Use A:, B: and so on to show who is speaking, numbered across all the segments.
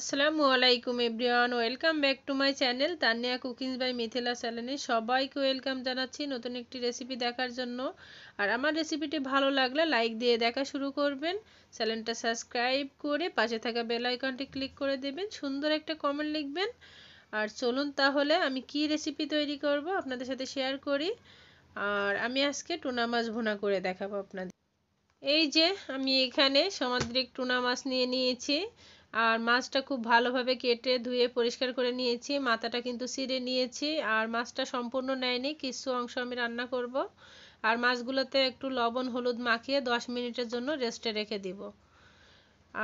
A: আসসালামু আলাইকুম everyone welcome back to my channel Tania cookings by Mithila স্যালানি সবাইকে ওয়েলকাম জানাচ্ছি নতুন একটি রেসিপি দেখার জন্য আর আমার রেসিপিটি ভালো লাগলে লাইক দিয়ে দেখা শুরু করবেন চ্যানেলটা সাবস্ক্রাইব করে পাশে থাকা বেল আইকনটি ক্লিক করে দেবেন সুন্দর একটা কমেন্ট লিখবেন আর চলুন তাহলে আমি কি রেসিপি তৈরি করব আপনাদের সাথে শেয়ার করি আর আমি আজকে টুনা মাছ ভুনা করে দেখাবো আপনাদের এই যে আমি এখানে সামুদ্রিক টুনা মাছ নিয়ে নিয়েছি আর মাছটা খুব ভালোভাবে কেটে ধুয়ে পরিষ্কার করে নিয়েছি মাথাটা কিন্তু ছিঁড়ে নিয়েছি আর মাছটা সম্পূর্ণ নেয়নি কিছু অংশ আমি রান্না করব আর মাছগুলোতে একটু লবণ হলুদ মাখিয়ে 10 মিনিটের জন্য রেস্টে রেখে দিব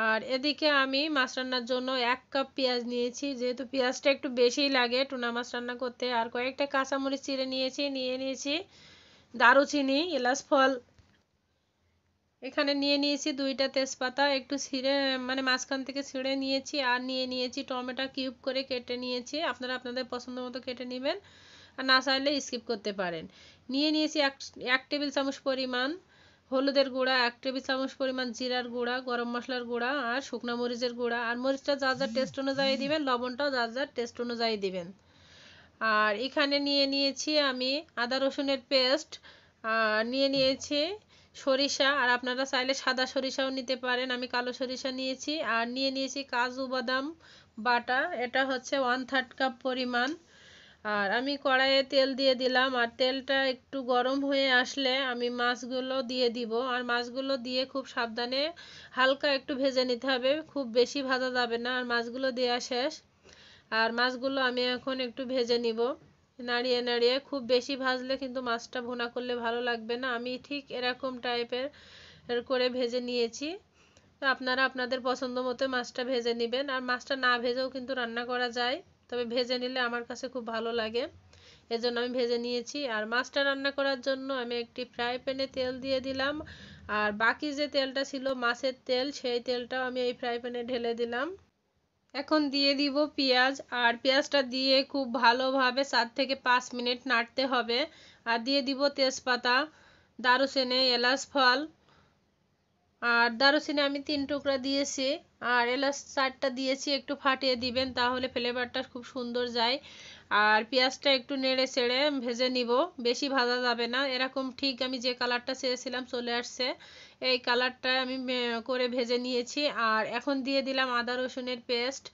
A: আর এদিকে আমি মাছ রান্নার জন্য এক কাপ পেঁয়াজ নিয়েছি যেহেতু পেঁয়াজটা একটু বেশিই লাগে টুনা মাছ রান্না করতে আর কয়েকটা কাঁচামরিচ চিরে নিয়েছি নিয়ে নিয়েছি দারুচিনি এলাচ ফল এখানে নিয়ে নিয়েছি দুইটা তেজপাতা একটু ছিঁড়ে মানে মাঝখান থেকে ছিঁড়ে নিয়েছি আর নিয়ে নিয়েছি টমেটো কিউব করে কেটে নিয়েছি আপনারা আপনাদের পছন্দ মতো কেটে নেবেন আর না চাইলে স্কিপ করতে পারেন নিয়ে নিয়েছি এক এক টেবিল চামচ পরিমাণ হলুদের গুঁড়া এক টেবিল চামচ পরিমাণ জিরার গুঁড়া গরম মশলার গুঁড়া আর শুকনো মরিচের গুঁড়া আর মরিচটা যা যা টেস্ট অনুযায়ী দেবেন লবণটাও যা যা টেস্ট অনুযায়ী দেবেন আর এখানে নিয়ে নিয়েছি আমি আদা রসুনের পেস্ট আর নিয়ে নিয়েছি সরিষা আর আপনারা চাইলে সাদা সরিষাও নিতে পারেন আমি কালো সরিষা নিয়েছি আর নিয়ে নিয়েছি কাজু বাদাম বাটা এটা হচ্ছে ওয়ান থার্ড কাপ পরিমাণ আর আমি কড়াইয়ে তেল দিয়ে দিলাম আর তেলটা একটু গরম হয়ে আসলে আমি মাছগুলো দিয়ে দিব আর মাছগুলো দিয়ে খুব সাবধানে হালকা একটু ভেজে নিতে হবে খুব বেশি ভাজা যাবে না আর মাছগুলো দেওয়া শেষ আর মাছগুলো আমি এখন একটু ভেজে নিব নাড়িয়ে নাড়িয়ে খুব বেশি ভাজলে কিন্তু মাছটা ভুনা করলে ভালো লাগবে না আমি ঠিক এরকম টাইপের করে ভেজে নিয়েছি তো আপনারা আপনাদের পছন্দ মতো মাছটা ভেজে নেবেন আর মাছটা না ভেজেও কিন্তু রান্না করা যায় তবে ভেজে নিলে আমার কাছে খুব ভালো লাগে এজন্য আমি ভেজে নিয়েছি আর মাছটা রান্না করার জন্য আমি একটি ফ্রাই প্যানে তেল দিয়ে দিলাম আর বাকি যে তেলটা ছিল মাছের তেল সেই তেলটাও আমি এই ফ্রাই প্যানে ঢেলে দিলাম এখন দিয়ে দিব পেঁয়াজ আর পেঁয়াজটা দিয়ে খুব ভালোভাবে সাত থেকে পাঁচ মিনিট নাড়তে হবে আর দিয়ে দিব তেজপাতা দারুচিনি এলাচ ফল আর দারুচিনি আমি তিন টুকরা দিয়েছি আর এলাচ চারটা দিয়েছি একটু ফাটিয়ে দিবেন তাহলে ফ্লেভারটা খুব সুন্দর যায় আর পেঁয়াজটা একটু নেড়ে ছেড়ে ভেজে নিব বেশি ভাজা যাবে না এরকম ঠিক আমি যে কালারটা চেয়েছিলাম চলে আসছে এই কালারটা আমি করে ভেজে নিয়েছি আর এখন দিয়ে দিলাম আদা রসুনের পেস্ট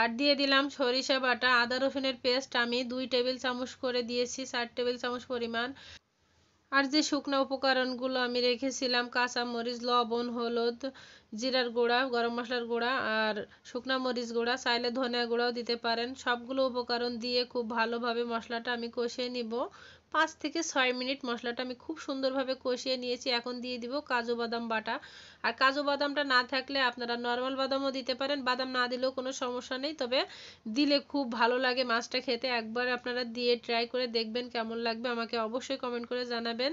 A: আর দিয়ে দিলাম সরিষা বাটা আদা রসুনের পেস্ট আমি দুই টেবিল চামচ করে দিয়েছি চার টেবিল চামচ পরিমাণ আর যে শুকনো উপকরণগুলো আমি রেখেছিলাম কাঁচা মরিচ লবণ হলুদ জিরার গুঁড়া গরম মশলার গুঁড়া আর শুকনো মরিচ গুঁড়া চাইলে ধনিয়া গুঁড়াও দিতে পারেন সবগুলো উপকরণ দিয়ে খুব ভালোভাবে মশলাটা আমি কষিয়ে নিব পাঁচ থেকে ছয় মিনিট মশলাটা আমি খুব সুন্দরভাবে কষিয়ে নিয়েছি এখন দিয়ে দিব কাজু বাদাম বাটা আর কাজু বাদামটা না থাকলে আপনারা নর্মাল বাদামও দিতে পারেন বাদাম না দিলেও কোনো সমস্যা নেই তবে দিলে খুব ভালো লাগে মাছটা খেতে একবার আপনারা দিয়ে ট্রাই করে দেখবেন কেমন লাগবে আমাকে অবশ্যই কমেন্ট করে জানাবেন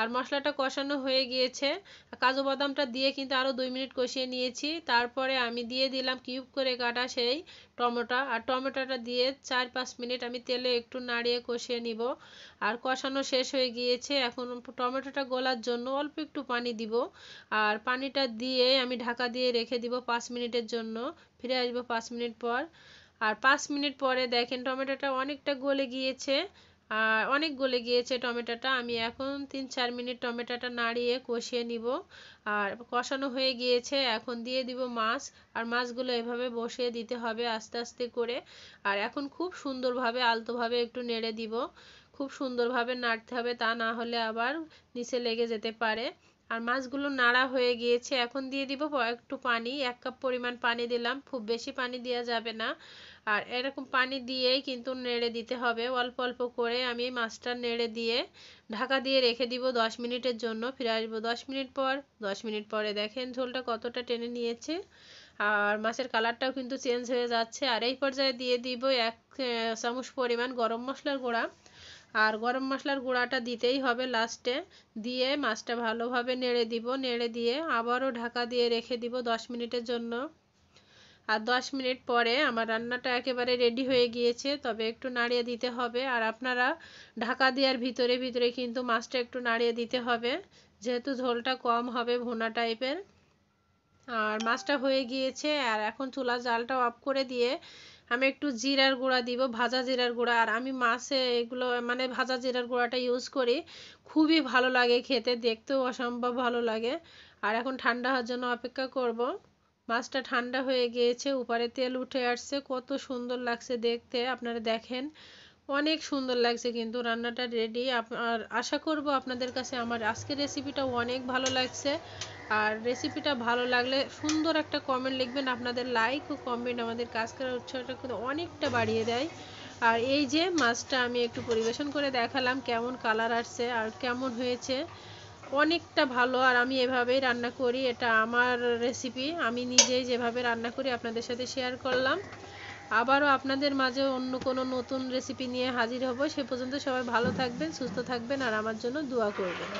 A: আর মশলাটা কষানো হয়ে গিয়েছে কাজু বাদামটা দিয়ে কিন্তু আরও দুই মিনিট কষিয়ে নিয়েছি তারপরে আমি দিয়ে দিলাম কিউব করে কাটা সেই টমেটো আর টমেটোটা দিয়ে চার পাঁচ মিনিট আমি তেলে একটু নাড়িয়ে কষিয়ে নিব আর আর কষানো শেষ হয়ে গিয়েছে এখন টমেটোটা গলার জন্য অল্প একটু পানি দিব আর পানিটা দিয়ে আমি ঢাকা দিয়ে রেখে দিব পাঁচ মিনিটের জন্য ফিরে আসবো পাঁচ মিনিট পর আর পাঁচ মিনিট পরে দেখেন টমেটোটা অনেকটা গলে গিয়েছে আর অনেক গলে গিয়েছে টমেটোটা আমি এখন তিন চার মিনিট টমেটোটা নাড়িয়ে কষিয়ে নিব আর কষানো হয়ে গিয়েছে এখন দিয়ে দিব মাছ আর মাছগুলো এভাবে বসিয়ে দিতে হবে আস্তে আস্তে করে আর এখন খুব সুন্দরভাবে আলতোভাবে একটু নেড়ে দিব খুব সুন্দরভাবে নাড়তে হবে তা না হলে আবার নিচে লেগে যেতে পারে আর মাছগুলো নাড়া হয়ে গিয়েছে এখন দিয়ে দিব একটু পানি এক কাপ পরিমাণ পানি দিলাম খুব বেশি পানি দেওয়া যাবে না আর এরকম পানি দিয়েই কিন্তু নেড়ে দিতে হবে অল্প অল্প করে আমি মাছটা নেড়ে দিয়ে ঢাকা দিয়ে রেখে দিব দশ মিনিটের জন্য ফিরে আসবো দশ মিনিট পর দশ মিনিট পরে দেখেন ঝোলটা কতটা টেনে নিয়েছে আর মাছের কালারটাও কিন্তু চেঞ্জ হয়ে যাচ্ছে আর এই পর্যায়ে দিয়ে দিব এক চামচ পরিমাণ গরম মশলার গুঁড়া আর গরম মশলার গুঁড়াটা দিতেই হবে লাস্টে দিয়ে মাছটা ভালোভাবে নেড়ে দিব নেড়ে দিয়ে আবারও ঢাকা দিয়ে রেখে দিব দশ মিনিটের জন্য আর দশ মিনিট পরে আমার রান্নাটা একেবারে রেডি হয়ে গিয়েছে তবে একটু নাড়িয়ে দিতে হবে আর আপনারা ঢাকা দেওয়ার ভিতরে ভিতরে কিন্তু মাছটা একটু নাড়িয়ে দিতে হবে যেহেতু ঝোলটা কম হবে ভোনা টাইপের আর মাছটা হয়ে গিয়েছে আর এখন চুলা জালটা অফ করে দিয়ে আমি একটু জিরার গুঁড়া দিব ভাজা জিরার গুঁড়া আর আমি মাছে এগুলো মানে ভাজা জিরার গুঁড়াটা ইউজ করি খুবই ভালো লাগে খেতে দেখতেও অসম্ভব ভালো লাগে আর এখন ঠান্ডা হওয়ার জন্য অপেক্ষা করব মাছটা ঠান্ডা হয়ে গিয়েছে উপরে তেল উঠে আসছে কত সুন্দর লাগছে দেখতে আপনারা দেখেন অনেক সুন্দর লাগছে কিন্তু রান্নাটা রেডি আর আশা করব আপনাদের কাছে আমার আজকের রেসিপিটা অনেক ভালো লাগছে আর রেসিপিটা ভালো লাগলে সুন্দর একটা কমেন্ট লিখবেন আপনাদের লাইক ও কমেন্ট আমাদের কাজ করার উৎসাহটা অনেকটা বাড়িয়ে দেয় আর এই যে মাছটা আমি একটু পরিবেশন করে দেখালাম কেমন কালার আসছে আর কেমন হয়েছে অনেকটা ভালো আর আমি এভাবেই রান্না করি এটা আমার রেসিপি আমি নিজেই যেভাবে রান্না করি আপনাদের সাথে শেয়ার করলাম আবারও আপনাদের মাঝে অন্য কোনো নতুন রেসিপি নিয়ে হাজির হব সে পর্যন্ত সবাই ভালো থাকবেন সুস্থ থাকবেন আর আমার জন্য দোয়া করবেন